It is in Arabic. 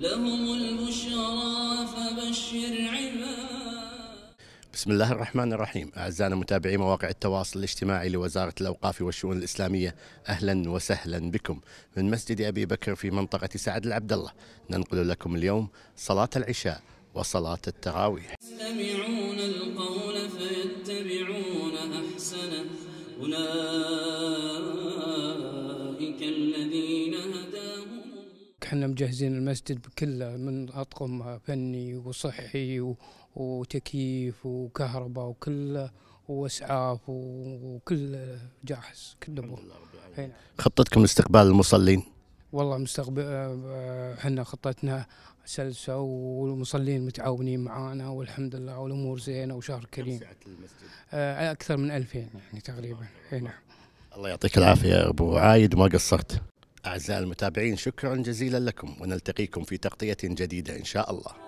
لهم البشرى فبشر عباد بسم الله الرحمن الرحيم أعزائنا متابعي مواقع التواصل الاجتماعي لوزارة الأوقاف والشؤون الإسلامية أهلا وسهلا بكم من مسجد أبي بكر في منطقة سعد العبد الله ننقل لكم اليوم صلاة العشاء وصلاة التراويح يستمعون القول فيتبعون أحسنه أولئك احنا مجهزين المسجد كله من أطقم فني وصحي وتكييف وكهرباء وكله واسعاف وكل جاهز كله نعم. خطتكم لاستقبال المصلين والله مستقبل آه، احنا خطتنا سلسه والمصلين متعاونين معانا والحمد لله والامور زينه وشهر كريم آه، اكثر من 2000 يعني تقريبا اي نعم الله يعطيك العافيه يا ابو عايد ما قصرت أعزائي المتابعين شكرا جزيلا لكم ونلتقيكم في تغطية جديدة إن شاء الله